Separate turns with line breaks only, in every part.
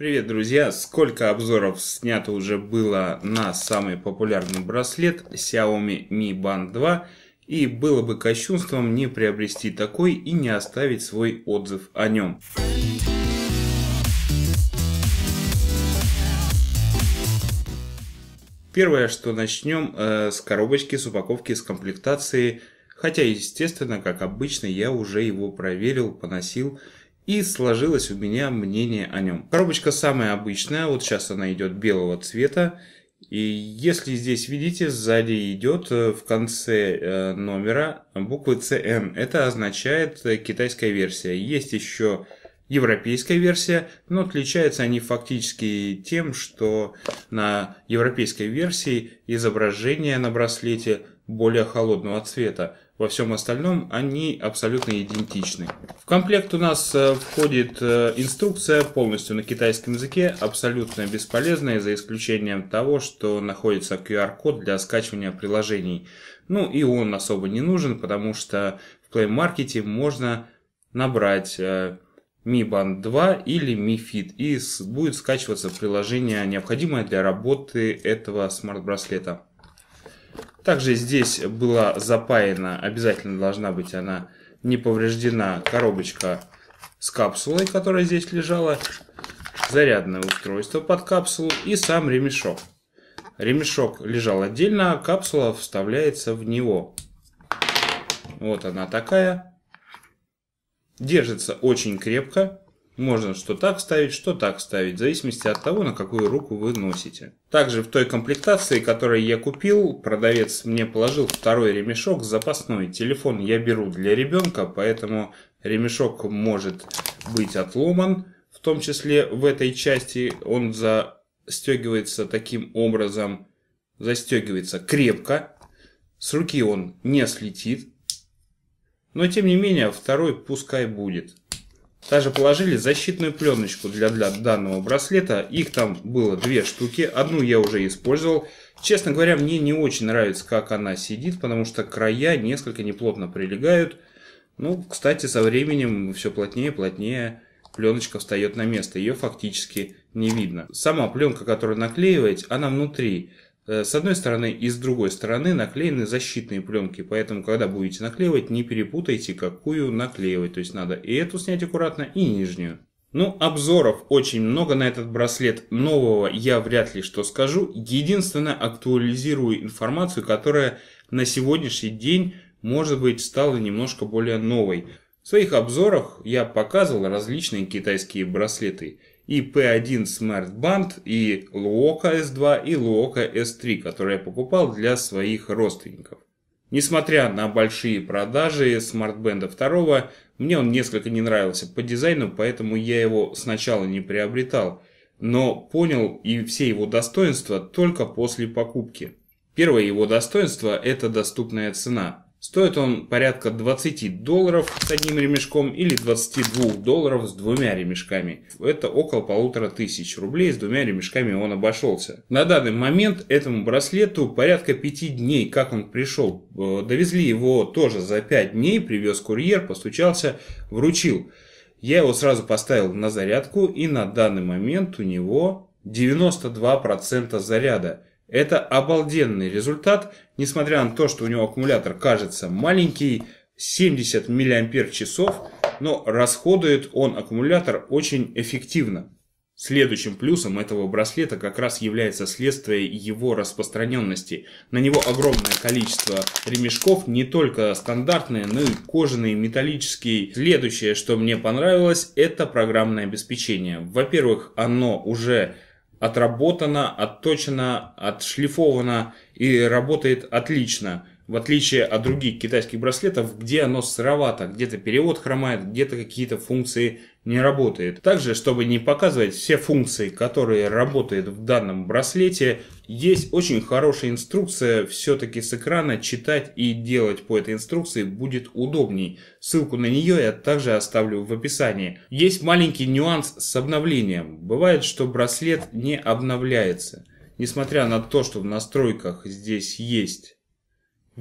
Привет, друзья! Сколько обзоров снято уже было на самый популярный браслет Xiaomi Mi Band 2 и было бы кощунством не приобрести такой и не оставить свой отзыв о нем. Первое, что начнем э, с коробочки, с упаковки, с комплектации. Хотя, естественно, как обычно, я уже его проверил, поносил и сложилось у меня мнение о нем. Коробочка самая обычная, вот сейчас она идет белого цвета. И если здесь видите, сзади идет э, в конце э, номера буквы CN. Это означает э, китайская версия. Есть еще европейская версия, но отличаются они фактически тем, что на европейской версии изображение на браслете более холодного цвета во всем остальном они абсолютно идентичны. В комплект у нас э, входит э, инструкция полностью на китайском языке, абсолютно бесполезная, за исключением того, что находится QR-код для скачивания приложений. Ну и он особо не нужен, потому что в Play Market можно набрать э, Mi Band 2 или Mi Fit и будет скачиваться приложение, необходимое для работы этого смарт-браслета. Также здесь была запаяна, обязательно должна быть она не повреждена, коробочка с капсулой, которая здесь лежала, зарядное устройство под капсулу и сам ремешок. Ремешок лежал отдельно, а капсула вставляется в него. Вот она такая. Держится очень крепко. Можно что так ставить, что так ставить, в зависимости от того, на какую руку вы носите. Также в той комплектации, которую я купил, продавец мне положил второй ремешок запасной. Телефон я беру для ребенка, поэтому ремешок может быть отломан, в том числе в этой части он застегивается таким образом, застегивается крепко, с руки он не слетит, но тем не менее второй пускай будет. Также положили защитную пленочку для, для данного браслета. Их там было две штуки. Одну я уже использовал. Честно говоря, мне не очень нравится, как она сидит, потому что края несколько неплотно прилегают. Ну, кстати, со временем все плотнее и плотнее пленочка встает на место. Ее фактически не видно. Сама пленка, которую наклеиваете, она внутри. Э, с одной стороны и с другой стороны наклеены защитные пленки, поэтому когда будете наклеивать, не перепутайте, какую наклеивать. То есть надо и эту снять аккуратно, и нижнюю. Ну, обзоров очень много на этот браслет. Нового я вряд ли что скажу. Единственное, актуализирую информацию, которая на сегодняшний день, может быть, стала немножко более новой. В своих обзорах я показывал различные китайские браслеты и P1 Smart Band, и Luoka S2, и Luoka S3, которые я покупал для своих родственников. Несмотря на большие продажи Smart Band 2, мне он несколько не нравился по дизайну, поэтому я его сначала не приобретал, но понял и все его достоинства только после покупки. Первое его достоинство – это доступная цена. Стоит он порядка 20 долларов с одним ремешком или 22 долларов с двумя ремешками. Это около полутора тысяч рублей, с двумя ремешками он обошелся. На данный момент этому браслету порядка 5 дней, как он пришел. Э, довезли его тоже за 5 дней, привез курьер, постучался, вручил. Я его сразу поставил на зарядку и на данный момент у него 92% заряда. Это обалденный результат, несмотря на то, что у него аккумулятор кажется маленький, 70 мАч, но расходует он аккумулятор очень эффективно. Следующим плюсом этого браслета как раз является следствие его распространенности. На него огромное количество ремешков, не только стандартные, но и кожаные, металлические. Следующее, что мне понравилось, это программное обеспечение. Во-первых, оно уже отработана, отточена, отшлифована и работает отлично в отличие от других китайских браслетов, где оно сыровато, где-то перевод хромает, где-то какие-то функции не работают. Также, чтобы не показывать все функции, которые работают в данном браслете, есть очень хорошая инструкция, все-таки с экрана читать и делать по этой инструкции будет удобней. Ссылку на нее я также оставлю в описании. Есть маленький нюанс с обновлением. Бывает, что браслет не обновляется. Несмотря на то, что в настройках здесь есть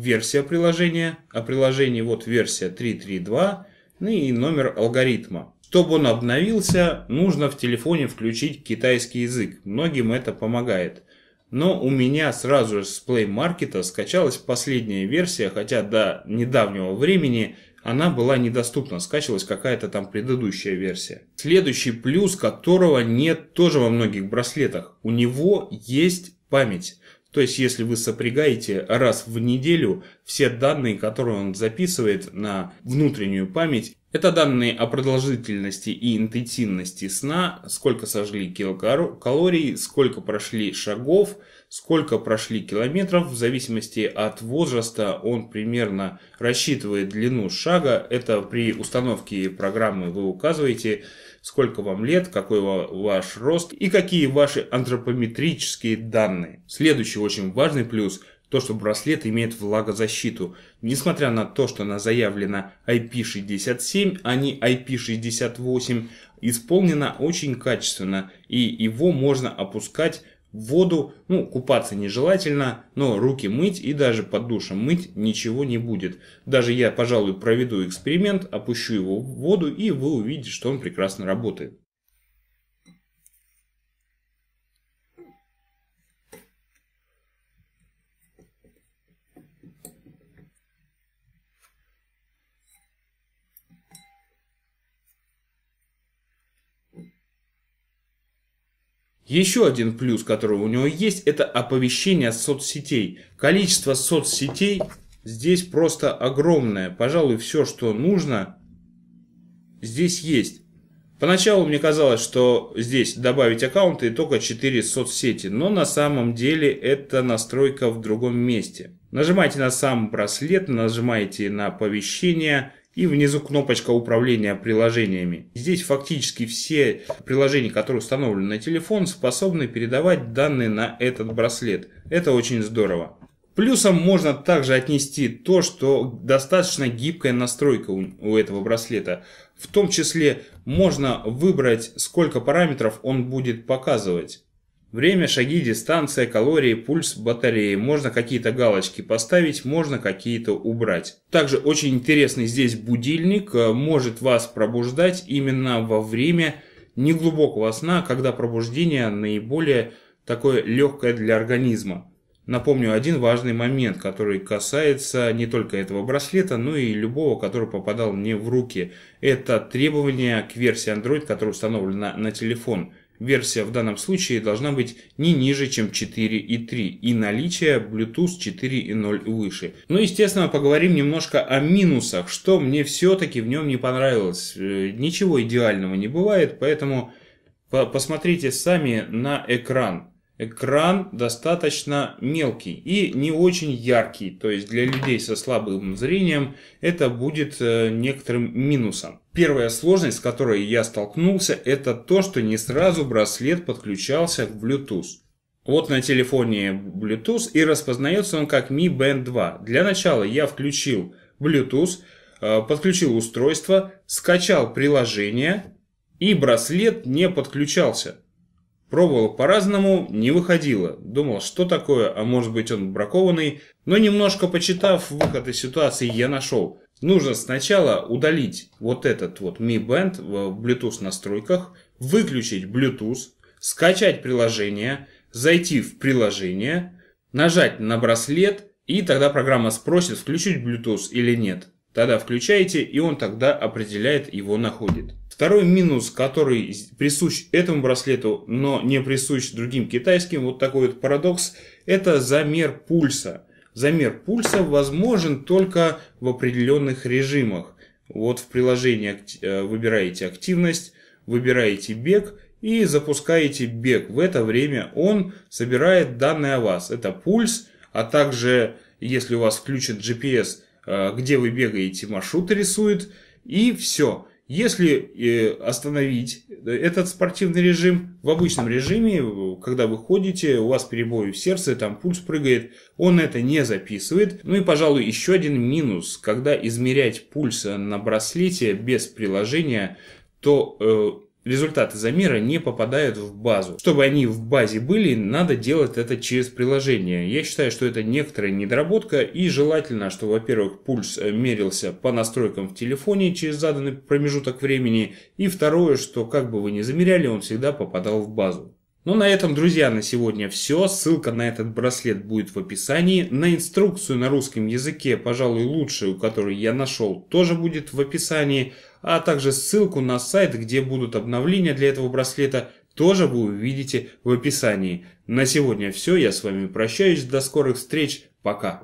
версия приложения, а приложение вот версия 3.3.2, ну и номер алгоритма. Чтобы он обновился, нужно в телефоне включить китайский язык. Многим это помогает. Но у меня сразу же с Play Market скачалась последняя версия, хотя до недавнего времени она была недоступна, скачивалась какая-то там предыдущая версия. Следующий плюс, которого нет тоже во многих браслетах, у него есть память. То есть, если вы сопрягаете раз в неделю все данные, которые он записывает на внутреннюю память, это данные о продолжительности и интенсивности сна, сколько сожгли килокалорий, сколько прошли шагов, сколько прошли километров. В зависимости от возраста он примерно рассчитывает длину шага. Это при установке программы вы указываете сколько вам лет, какой ваш рост и какие ваши антропометрические данные. Следующий очень важный плюс – то, что браслет имеет влагозащиту. Несмотря на то, что она заявлена IP67, а не IP68, исполнена очень качественно, и его можно опускать в воду, ну, купаться нежелательно, но руки мыть и даже под душем мыть ничего не будет. Даже я, пожалуй, проведу эксперимент, опущу его в воду, и вы увидите, что он прекрасно работает. Еще один плюс, который у него есть, это оповещение соцсетей. Количество соцсетей здесь просто огромное. Пожалуй, все, что нужно, здесь есть. Поначалу мне казалось, что здесь добавить аккаунты и только 4 соцсети, но на самом деле это настройка в другом месте. Нажимаете на сам браслет, нажимаете на оповещение – и внизу кнопочка управления приложениями. Здесь фактически все приложения, которые установлены на телефон, способны передавать данные на этот браслет. Это очень здорово. Плюсом можно также отнести то, что достаточно гибкая настройка у этого браслета. В том числе можно выбрать, сколько параметров он будет показывать. Время, шаги, дистанция, калории, пульс батареи. Можно какие-то галочки поставить, можно какие-то убрать. Также очень интересный здесь будильник. Э, может вас пробуждать именно во время неглубокого сна, когда пробуждение наиболее такое легкое для организма. Напомню один важный момент, который касается не только этого браслета, но и любого, который попадал мне в руки. Это требование к версии Android, которая установлена на телефон. Версия в данном случае должна быть не ниже, чем 4.3 и наличие Bluetooth 4.0 и выше. Ну, естественно, поговорим немножко о минусах, что мне все-таки в нем не понравилось. Э, ничего идеального не бывает, поэтому посмотрите сами на экран экран достаточно мелкий и не очень яркий. То есть для людей со слабым зрением это будет э, некоторым минусом. Первая сложность, с которой я столкнулся, это то, что не сразу браслет подключался к Bluetooth. Вот на телефоне Bluetooth и распознается он как Mi Band 2. Для начала я включил Bluetooth, э, подключил устройство, скачал приложение и браслет не подключался. Пробовал по-разному, не выходило. Думал, что такое, а может быть он бракованный. Но немножко почитав выход из ситуации, я нашел. Нужно сначала удалить вот этот вот Mi Band в Bluetooth настройках, выключить Bluetooth, скачать приложение, зайти в приложение, нажать на браслет, и тогда программа спросит, включить Bluetooth или нет. Тогда включаете, и он тогда определяет, его находит. Второй минус, который присущ этому браслету, но не присущ другим китайским, вот такой вот парадокс, это замер пульса. Замер пульса возможен только в определенных режимах. Вот в приложении э, выбираете активность, выбираете бег и запускаете бег. В это время он собирает данные о вас. Это пульс, а также, если у вас включен GPS, Э, где вы бегаете, маршрут рисует, и все. Если э, остановить э, этот спортивный режим, в обычном режиме, когда вы ходите, у вас перебои в сердце, там пульс прыгает, он это не записывает. Ну и, пожалуй, еще один минус, когда измерять пульс на браслете без приложения, то результаты замера не попадают в базу. Чтобы они в базе были, надо делать это через приложение. Я считаю, что это некоторая недоработка и желательно, что, во-первых, пульс э, мерился по настройкам в телефоне через заданный промежуток времени и второе, что как бы вы ни замеряли, он всегда попадал в базу. Ну на этом, друзья, на сегодня все. Ссылка на этот браслет будет в описании. На инструкцию на русском языке, пожалуй, лучшую, которую я нашел, тоже будет в описании. А также ссылку на сайт, где будут обновления для этого браслета, тоже вы увидите в описании. На сегодня все. Я с вами прощаюсь. До скорых встреч. Пока.